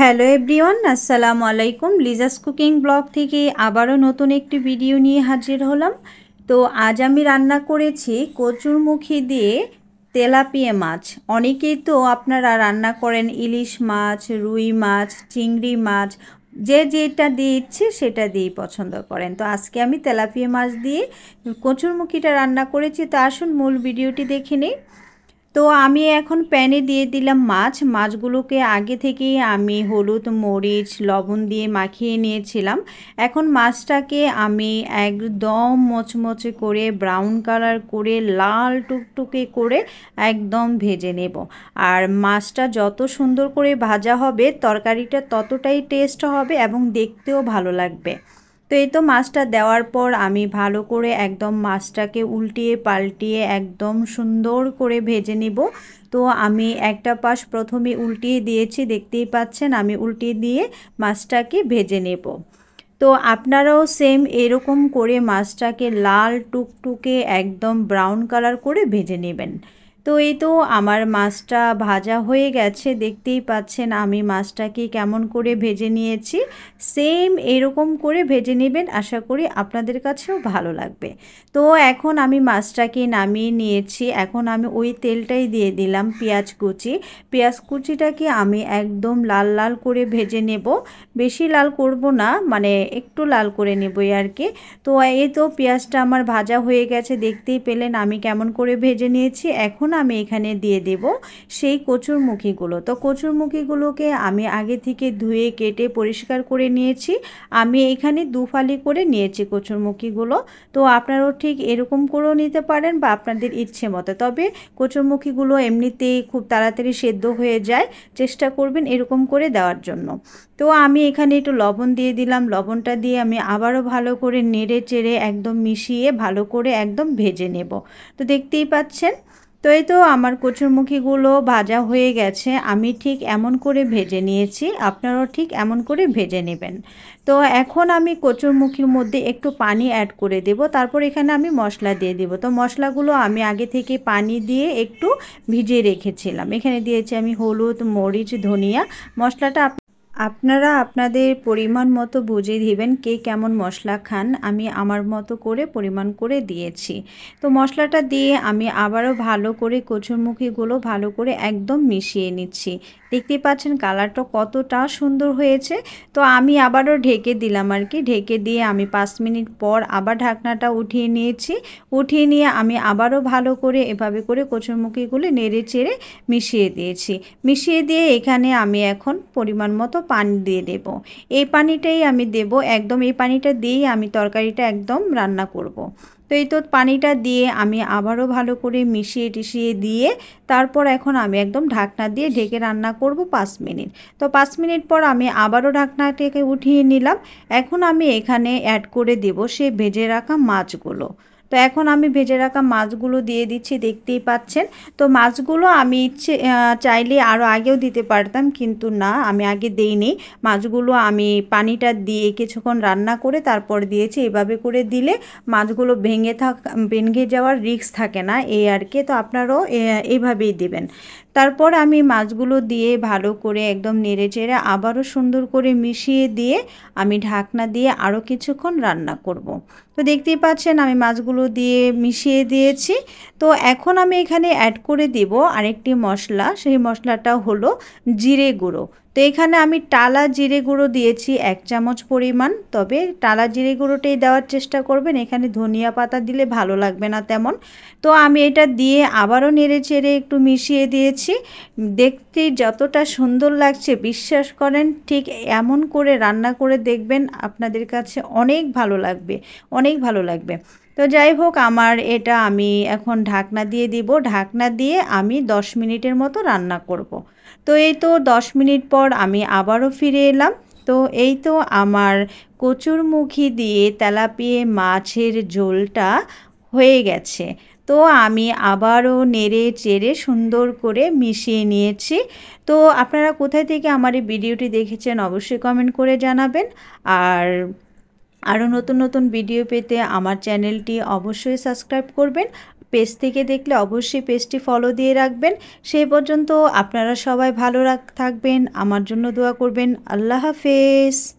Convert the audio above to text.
Hello everyone আসসালামু আলাইকুম Liza's cooking blog থেকে আবারও নতুন একটি ভিডিও নিয়ে হাজির হলাম তো আজ আমি রান্না করেছি কচুরমুখী দিয়ে তেলাপিয়া মাছ অনেকেই তো আপনারা রান্না করেন ইলিশ মাছ রুই মাছ চিংড়ি মাছ যে যেটা দিয়ে ইচ্ছে সেটা দিয়েই পছন্দ করেন তো আজকে আমি তেলাপিয়া মাছ দিয়ে কচুরমুখীটা রান্না করেছি তো আসুন মূল ভিডিওটি দেখে নিই তো আমি এখন প্যানে দিয়ে দিলাম মাছ মাছগুলোকে আগে থেকে আমি হলুদ মরিচ লবণ দিয়ে মাখিয়ে নিয়েছিলাম এখন মাছটাকে আমি একদম মচমচে করে ব্রাউন কালার করে লাল টুকটুকে করে একদম ভেজে নেব আর মাছটা যত সুন্দর করে ভাজা হবে তরকারিটা ততটাই টেস্ট হবে এবং দেখতেও ভালো লাগবে তো এই তো মাছটা দেওয়ার পর আমি ভালো করে একদম মাছটাকে উল্টিয়ে পাল্টিয়ে একদম সুন্দর করে ভেজে নিব তো আমি একটা পাশ প্রথমে উল্টিয়ে দিয়েছি দেখতেই পাচ্ছেন আমি উল্টিয়ে দিয়ে মাছটাকে ভেজে নেব তো আপনারাও সেম এরকম করে মাছটাকে লাল টুকটুকে একদম ব্রাউন কালার করে ভেজে নেবেন তো এই তো আমার মাছটা ভাজা হয়ে গেছে দেখতেই পাচ্ছেন আমি মাছটাকে কেমন করে ভেজে নিয়েছি সেম এরকম করে ভেজে নেবেন আশা করি আপনাদের কাছেও ভালো লাগবে তো এখন আমি মাছটাকে নামিয়ে নিয়েছি এখন আমি ওই তেলটাই দিয়ে দিলাম পেঁয়াজ কুচি পেঁয়াজ কুচিটাকে আমি একদম লাল লাল করে ভেজে নেব বেশি লাল করব না মানে একটু লাল করে নেব আর কি তো এই তো পেঁয়াজটা আমার ভাজা হয়ে গেছে দেখতেই পেলেন আমি কেমন করে ভেজে নিয়েছি এখন আমি এখানে দিয়ে দেব সেই মুখিগুলো তো মুখিগুলোকে আমি আগে থেকে ধুয়ে কেটে পরিষ্কার করে নিয়েছি আমি এখানে দুফালি করে নিয়েছি মুখিগুলো তো আপনারাও ঠিক এরকম করেও নিতে পারেন বা আপনাদের ইচ্ছে মতো তবে কচুরমুখীগুলো এমনিতেই খুব তাড়াতাড়ি সেদ্ধ হয়ে যায় চেষ্টা করবেন এরকম করে দেওয়ার জন্য তো আমি এখানে একটু লবণ দিয়ে দিলাম লবণটা দিয়ে আমি আবারও ভালো করে নেড়ে চেড়ে একদম মিশিয়ে ভালো করে একদম ভেজে নেব তো দেখতেই পাচ্ছেন তো এই তো আমার কচুরমুখীগুলো ভাজা হয়ে গেছে আমি ঠিক এমন করে ভেজে নিয়েছি আপনারাও ঠিক এমন করে ভেজে নেবেন তো এখন আমি কচুরমুখীর মধ্যে একটু পানি অ্যাড করে দেব তারপর এখানে আমি মশলা দিয়ে দেব তো মশলাগুলো আমি আগে থেকে পানি দিয়ে একটু ভিজিয়ে রেখেছিলাম এখানে দিয়েছি আমি হলুদ মরিচ ধনিয়া মশলাটা আপনারা আপনাদের পরিমাণ মতো বুঝিয়ে দিবেন কে কেমন মশলা খান আমি আমার মতো করে পরিমাণ করে দিয়েছি তো মশলাটা দিয়ে আমি আবারও ভালো করে কচুরমুখীগুলো ভালো করে একদম মিশিয়ে নিচ্ছি দেখতে পাচ্ছেন কালারটা কতটা সুন্দর হয়েছে তো আমি আবারও ঢেকে দিলাম আর কি ঢেকে দিয়ে আমি পাঁচ মিনিট পর আবার ঢাকনাটা উঠিয়ে নিয়েছি উঠিয়ে নিয়ে আমি আবারও ভালো করে এভাবে করে কচুরমুখীগুলি নেড়ে চেড়ে মিশিয়ে দিয়েছি মিশিয়ে দিয়ে এখানে আমি এখন পরিমাণ মতো পানি দিয়ে দেব এই পানিটাই আমি দেব একদম এই পানিটা দিয়েই আমি তরকারিটা একদম রান্না করব। তো এই তো পানিটা দিয়ে আমি আবারও ভালো করে মিশিয়ে টিশিয়ে দিয়ে তারপর এখন আমি একদম ঢাকনা দিয়ে ঢেকে রান্না করব পাঁচ মিনিট তো পাঁচ মিনিট পর আমি আবারও ঢাকনাটাকে উঠিয়ে নিলাম এখন আমি এখানে অ্যাড করে দেব সে ভেজে রাখা মাছগুলো তো এখন আমি ভেজে রাখা মাছগুলো দিয়ে দিচ্ছি দেখতেই পাচ্ছেন তো মাছগুলো আমি ইচ্ছে চাইলে আরও আগেও দিতে পারতাম কিন্তু না আমি আগে দেইনি মাছগুলো আমি পানিটা দিয়ে কিছুক্ষণ রান্না করে তারপর দিয়েছি এভাবে করে দিলে মাছগুলো ভেঙে থাক ভেঙে যাওয়ার রিক্স থাকে না এই আর কি তো আপনারাও এইভাবেই দেবেন তারপর আমি মাছগুলো দিয়ে ভালো করে একদম নেড়ে চেড়ে আবারও সুন্দর করে মিশিয়ে দিয়ে আমি ঢাকনা দিয়ে আরও কিছুক্ষণ রান্না করব। তো দেখতেই পাচ্ছেন আমি মাছগুলো দিয়ে মিশিয়ে দিয়েছি তো এখন আমি এখানে অ্যাড করে দিব আরেকটি মশলা সেই মশলাটা হলো জিরে গুঁড়ো তো এখানে আমি টালা জিরে গুঁড়ো দিয়েছি এক চামচ পরিমাণ তবে টালা জিরে গুঁড়োটাই দেওয়ার চেষ্টা করবেন এখানে ধনিয়া পাতা দিলে ভালো লাগবে না তেমন তো আমি এটা দিয়ে আবারও নেড়ে চেড়ে একটু মিশিয়ে দিয়েছি দেখতে যতটা সুন্দর লাগছে বিশ্বাস করেন ঠিক এমন করে রান্না করে দেখবেন আপনাদের কাছে অনেক ভালো লাগবে অনেক ভালো লাগবে তো যাই হোক আমার এটা আমি এখন ঢাকনা দিয়ে দিব ঢাকনা দিয়ে আমি দশ মিনিটের মতো রান্না করব। তো এই তো দশ মিনিট পর আমি আবারও ফিরে এলাম তো এই তো আমার কচুরমুখী দিয়ে তেলাপিয়ে মাছের ঝোলটা হয়ে গেছে তো আমি আবারও নেড়ে চেড়ে সুন্দর করে মিশিয়ে নিয়েছি তো আপনারা কোথায় থেকে আমার এই ভিডিওটি দেখেছেন অবশ্যই কমেন্ট করে জানাবেন আর আরও নতুন নতুন ভিডিও পেতে আমার চ্যানেলটি অবশ্যই সাবস্ক্রাইব করবেন পেজ থেকে দেখলে অবশ্যই পেজটি ফলো দিয়ে রাখবেন সেই পর্যন্ত আপনারা সবাই ভালো থাকবেন আমার জন্য দোয়া করবেন আল্লাহ হাফেজ